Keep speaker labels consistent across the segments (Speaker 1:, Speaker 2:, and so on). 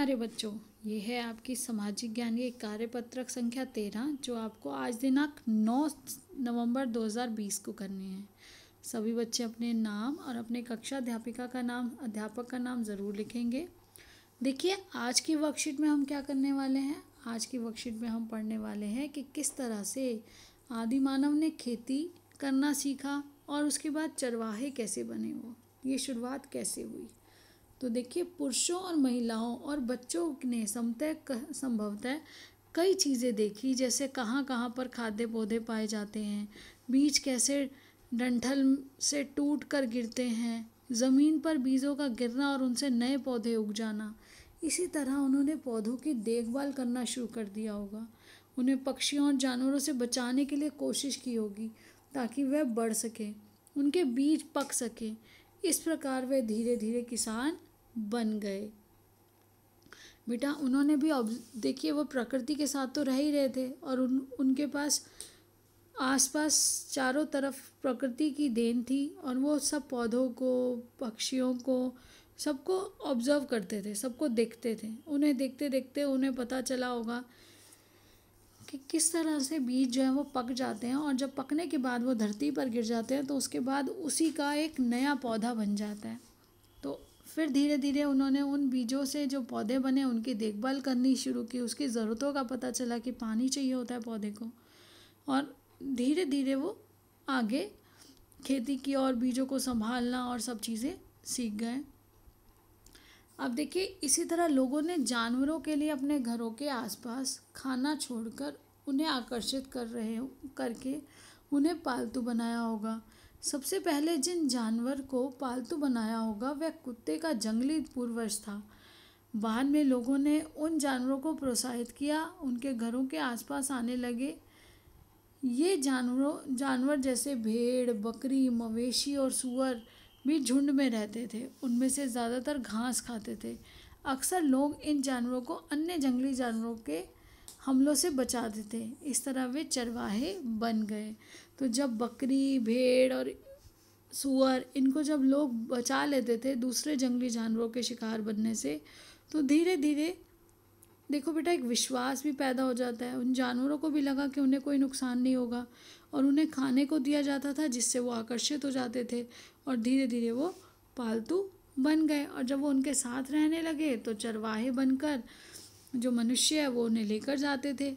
Speaker 1: प्यारे बच्चों ये है आपकी सामाजिक ज्ञान की पत्रक संख्या तेरह जो आपको आज दिनांक नौ नवंबर 2020 को करनी है सभी बच्चे अपने नाम और अपने कक्षा अध्यापिका का नाम अध्यापक का नाम ज़रूर लिखेंगे देखिए आज की वर्कशीट में हम क्या करने वाले हैं आज की वर्कशीट में हम पढ़ने वाले हैं कि किस तरह से आदि मानव ने खेती करना सीखा और उसके बाद चरवाहे कैसे बने वो ये शुरुआत कैसे हुई तो देखिए पुरुषों और महिलाओं और बच्चों ने समतः संभवतः कई चीज़ें देखी जैसे कहाँ कहाँ पर खाद्य पौधे पाए जाते हैं बीज कैसे डंठल से टूट कर गिरते हैं ज़मीन पर बीजों का गिरना और उनसे नए पौधे उग जाना इसी तरह उन्होंने पौधों की देखभाल करना शुरू कर दिया होगा उन्हें पक्षियों और जानवरों से बचाने के लिए कोशिश की होगी ताकि वह बढ़ सके उनके बीज पक सके इस प्रकार वे धीरे धीरे किसान बन गए बेटा उन्होंने भी देखिए वो प्रकृति के साथ तो रह ही रहे थे और उन उनके पास आसपास चारों तरफ प्रकृति की देन थी और वो सब पौधों को पक्षियों को सबको ऑब्जर्व करते थे सबको देखते थे उन्हें देखते देखते उन्हें पता चला होगा कि किस तरह से बीज जो है वो पक जाते हैं और जब पकने के बाद वो धरती पर गिर जाते हैं तो उसके बाद उसी का एक नया पौधा बन जाता है फिर धीरे धीरे उन्होंने उन बीजों से जो पौधे बने उनकी देखभाल करनी शुरू की उसकी ज़रूरतों का पता चला कि पानी चाहिए होता है पौधे को और धीरे धीरे वो आगे खेती की और बीजों को संभालना और सब चीज़ें सीख गए अब देखिए इसी तरह लोगों ने जानवरों के लिए अपने घरों के आसपास खाना छोड़कर उन्हें आकर्षित कर रहे करके उन्हें पालतू बनाया होगा सबसे पहले जिन जानवर को पालतू बनाया होगा वह कुत्ते का जंगली पूर्वज था बाद में लोगों ने उन जानवरों को प्रोत्साहित किया उनके घरों के आसपास आने लगे ये जानवरों जानवर जैसे भेड़ बकरी मवेशी और सुअर भी झुंड में रहते थे उनमें से ज़्यादातर घास खाते थे अक्सर लोग इन जानवरों को अन्य जंगली जानवरों के हमलों से बचा देते इस तरह वे चरवाहे बन गए तो जब बकरी भेड़ और सुअर इनको जब लोग बचा लेते थे दूसरे जंगली जानवरों के शिकार बनने से तो धीरे धीरे देखो बेटा एक विश्वास भी पैदा हो जाता है उन जानवरों को भी लगा कि उन्हें कोई नुकसान नहीं होगा और उन्हें खाने को दिया जाता था जिससे वो आकर्षित हो जाते थे और धीरे धीरे वो पालतू बन गए और जब वो उनके साथ रहने लगे तो चरवाहे बनकर जो मनुष्य है वो उन्हें लेकर जाते थे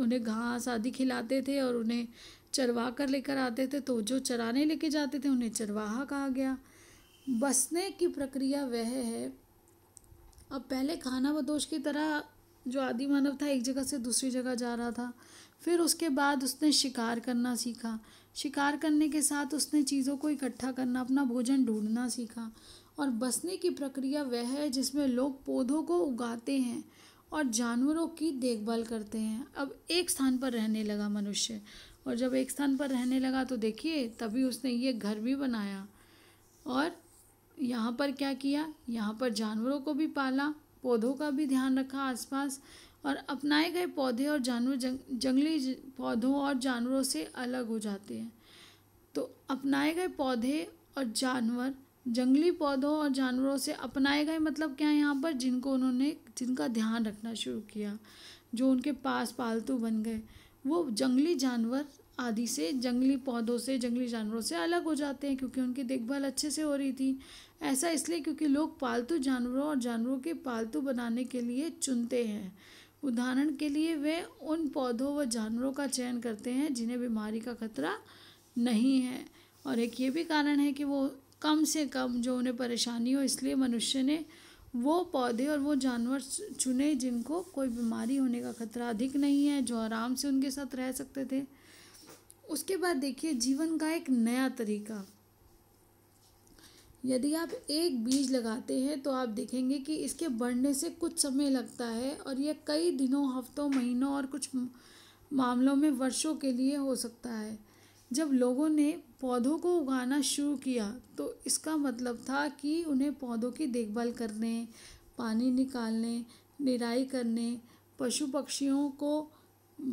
Speaker 1: उन्हें घास आदि खिलाते थे और उन्हें चरवा कर लेकर आते थे तो जो चराने लेके जाते थे उन्हें चरवाहा कहा गया बसने की प्रक्रिया वह है अब पहले खाना बदोश की तरह जो आदि मानव था एक जगह से दूसरी जगह जा रहा था फिर उसके बाद उसने शिकार करना सीखा शिकार करने के साथ उसने चीज़ों को इकट्ठा करना अपना भोजन ढूंढना सीखा और बसने की प्रक्रिया वह है जिसमें लोग पौधों को उगाते हैं और जानवरों की देखभाल करते हैं अब एक स्थान पर रहने लगा मनुष्य और जब एक स्थान पर रहने लगा तो देखिए तभी उसने ये घर भी बनाया और यहाँ पर क्या किया यहाँ पर जानवरों को भी पाला पौधों का भी ध्यान रखा आसपास और अपनाए गए पौधे और जानवर जंग, जंगली पौधों और जानवरों से अलग हो जाते हैं तो अपनाए गए पौधे और जानवर जंगली पौधों और जानवरों से अपनाए गए मतलब क्या है यहाँ पर जिनको उन्होंने जिनका ध्यान रखना शुरू किया जो उनके पास पालतू बन गए वो जंगली जानवर आदि से जंगली पौधों से जंगली जानवरों से अलग हो जाते हैं क्योंकि उनकी देखभाल अच्छे से हो रही थी ऐसा इसलिए क्योंकि लोग पालतू जानवरों और जानवरों के पालतू बनाने के लिए चुनते हैं उदाहरण के लिए वे उन पौधों व जानवरों का चयन करते हैं जिन्हें बीमारी का खतरा नहीं है और एक ये भी कारण है कि वो कम से कम जो उन्हें परेशानी हो इसलिए मनुष्य ने वो पौधे और वो जानवर चुने जिनको कोई बीमारी होने का खतरा अधिक नहीं है जो आराम से उनके साथ रह सकते थे उसके बाद देखिए जीवन का एक नया तरीका यदि आप एक बीज लगाते हैं तो आप देखेंगे कि इसके बढ़ने से कुछ समय लगता है और यह कई दिनों हफ्तों महीनों और कुछ मामलों में वर्षों के लिए हो सकता है जब लोगों ने पौधों को उगाना शुरू किया तो इसका मतलब था कि उन्हें पौधों की देखभाल करने पानी निकालने निराई करने पशु पक्षियों को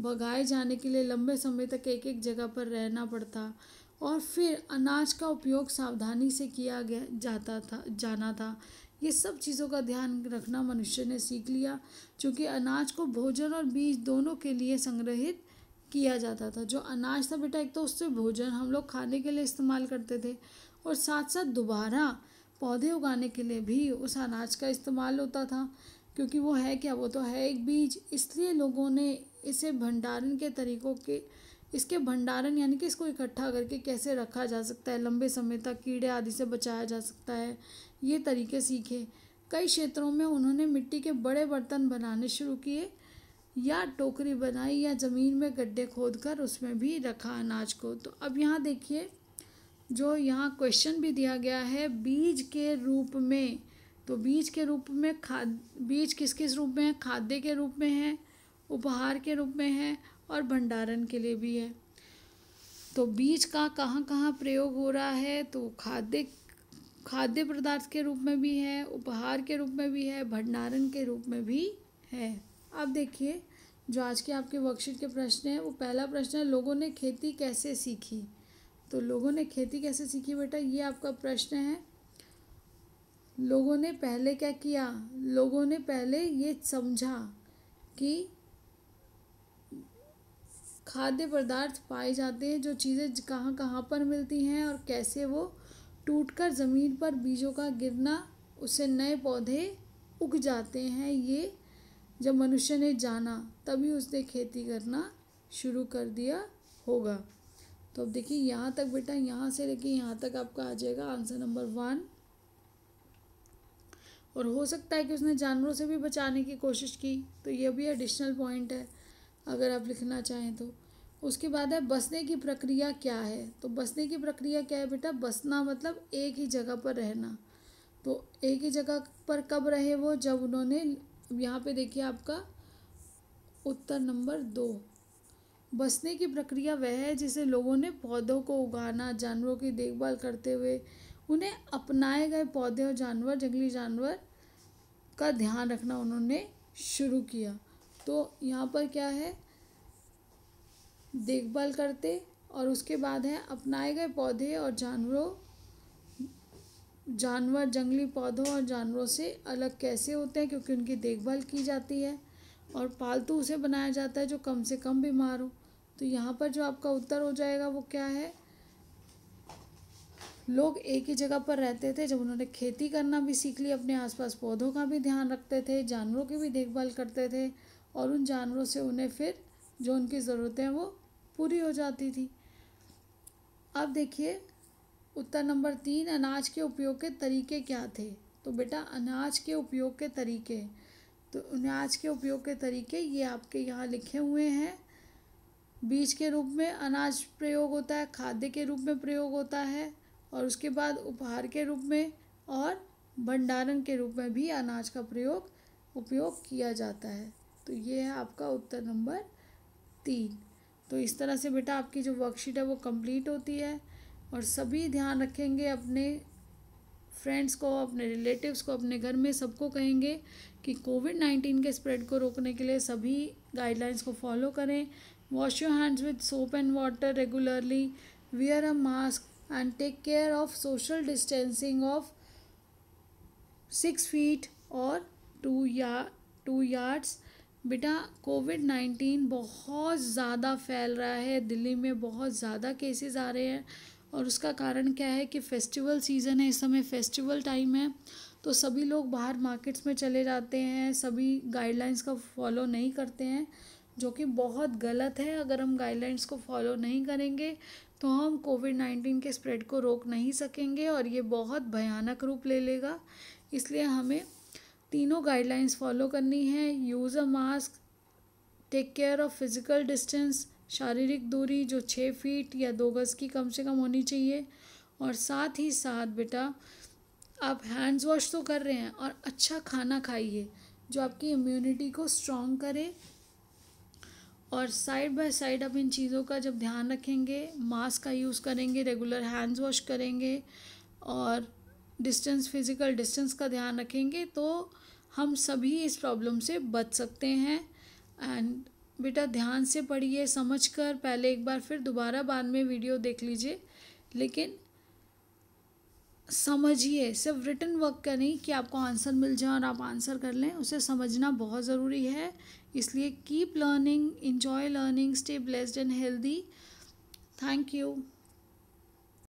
Speaker 1: भगाए जाने के लिए लंबे समय तक एक एक जगह पर रहना पड़ता और फिर अनाज का उपयोग सावधानी से किया गया जाता था जाना था ये सब चीज़ों का ध्यान रखना मनुष्य ने सीख लिया क्योंकि अनाज को भोजन और बीज दोनों के लिए संग्रहित किया जाता था जो अनाज था बेटा एक तो उससे भोजन हम लोग खाने के लिए इस्तेमाल करते थे और साथ साथ दोबारा पौधे उगाने के लिए भी उस अनाज का इस्तेमाल होता था क्योंकि वो है क्या वो तो है एक बीज इसलिए लोगों ने इसे भंडारण के तरीकों के इसके भंडारण यानी कि इसको इकट्ठा करके कैसे रखा जा सकता है लंबे समय तक कीड़े आदि से बचाया जा सकता है ये तरीके सीखे कई क्षेत्रों में उन्होंने मिट्टी के बड़े बर्तन बनाने शुरू किए या टोकरी बनाई या ज़मीन में गड्ढे खोद कर उसमें भी रखा अनाज को तो अब यहाँ देखिए जो यहाँ क्वेश्चन भी दिया गया है बीज के रूप में तो बीज के रूप में खाद बीज किस किस रूप में है खाद्य के रूप में है उपहार के रूप में है और भंडारण के लिए भी है तो बीज का कहाँ कहाँ प्रयोग हो रहा है तो खाद्य खाद्य पदार्थ के रूप में भी है उपहार के रूप में भी है भंडारण के रूप में भी है अब देखिए जो आज के आपके वर्कशीट के प्रश्न हैं वो पहला प्रश्न है लोगों ने खेती कैसे सीखी तो लोगों ने खेती कैसे सीखी बेटा ये आपका प्रश्न है लोगों ने पहले क्या किया लोगों ने पहले ये समझा कि खाद्य पदार्थ पाए जाते हैं जो चीज़ें कहाँ कहाँ पर मिलती हैं और कैसे वो टूटकर ज़मीन पर बीजों का गिरना उससे नए पौधे उग जाते हैं ये जब मनुष्य ने जाना तभी उसने खेती करना शुरू कर दिया होगा तो अब देखिए यहाँ तक बेटा यहाँ से लेके यहाँ तक आपका आ जाएगा आंसर नंबर वन और हो सकता है कि उसने जानवरों से भी बचाने की कोशिश की तो यह भी एडिशनल पॉइंट है अगर आप लिखना चाहें तो उसके बाद है बसने की प्रक्रिया क्या है तो बसने की प्रक्रिया क्या है बेटा बसना मतलब एक ही जगह पर रहना तो एक ही जगह पर कब रहे वो जब उन्होंने यहाँ पे देखिए आपका उत्तर नंबर दो बसने की प्रक्रिया वह है जिसे लोगों ने पौधों को उगाना जानवरों की देखभाल करते हुए उन्हें अपनाए गए पौधे और जानवर जंगली जानवर का ध्यान रखना उन्होंने शुरू किया तो यहाँ पर क्या है देखभाल करते और उसके बाद है अपनाए गए पौधे और जानवरों जानवर जंगली पौधों और जानवरों से अलग कैसे होते हैं क्योंकि उनकी देखभाल की जाती है और पालतू उसे बनाया जाता है जो कम से कम बीमार हो तो यहाँ पर जो आपका उत्तर हो जाएगा वो क्या है लोग एक ही जगह पर रहते थे जब उन्होंने खेती करना भी सीख ली अपने आसपास पौधों का भी ध्यान रखते थे जानवरों की भी देखभाल करते थे और उन जानवरों से उन्हें फिर जो उनकी ज़रूरतें वो पूरी हो जाती थी अब देखिए उत्तर नंबर तीन अनाज के उपयोग के तरीके क्या थे तो बेटा अनाज के उपयोग के तरीके तो अनाज के उपयोग के तरीके ये आपके यहाँ लिखे हुए हैं बीज के रूप में अनाज प्रयोग होता है खाद्य के रूप में प्रयोग होता है और उसके बाद उपहार के रूप में और भंडारण के रूप में भी अनाज का प्रयोग उपयोग किया जाता है तो ये है आपका उत्तर नंबर तीन तो इस तरह से बेटा आपकी जो वर्कशीट है वो कंप्लीट होती है और सभी ध्यान रखेंगे अपने फ्रेंड्स को अपने रिलेटिव्स को अपने घर में सबको कहेंगे कि कोविड नाइन्टीन के स्प्रेड को रोकने के लिए सभी गाइडलाइंस को फॉलो करें wash your hands with soap and water regularly wear a mask and take care of social distancing of six feet और टू या टू यार्ड्स बेटा कोविड नाइन्टीन बहुत ज़्यादा फैल रहा है दिल्ली में बहुत ज़्यादा केसेस आ रहे हैं और उसका कारण क्या है कि फेस्टिवल सीज़न है इस समय फेस्टिवल टाइम है तो सभी लोग बाहर मार्केट्स में चले जाते हैं सभी गाइडलाइंस का फॉलो नहीं करते हैं जो कि बहुत गलत है अगर हम गाइडलाइंस को फॉलो नहीं करेंगे तो हम कोविड नाइन्टीन के स्प्रेड को रोक नहीं सकेंगे और ये बहुत भयानक रूप ले लेगा इसलिए हमें तीनों गाइडलाइंस फॉलो करनी है use a mask take care of physical distance शारीरिक दूरी जो छः फीट या दो गज़ की कम से कम होनी चाहिए और साथ ही साथ बेटा आप हैंड्स वॉश तो कर रहे हैं और अच्छा खाना खाइए जो आपकी इम्यूनिटी को स्ट्रॉन्ग करे और साइड बाय साइड आप इन चीज़ों का जब ध्यान रखेंगे मास्क का यूज़ करेंगे रेगुलर हैंड्स वॉश करेंगे और डिस्टेंस फिज़िकल डिस्टेंस का ध्यान रखेंगे तो हम सभी इस प्रॉब्लम से बच सकते हैं एंड बेटा ध्यान से पढ़िए समझ कर पहले एक बार फिर दोबारा बाद में वीडियो देख लीजिए लेकिन समझिए सिर्फ रिटर्न वर्क का नहीं कि आपको आंसर मिल जाए और आप आंसर कर लें उसे समझना बहुत ज़रूरी है इसलिए keep learning enjoy learning stay blessed and healthy thank you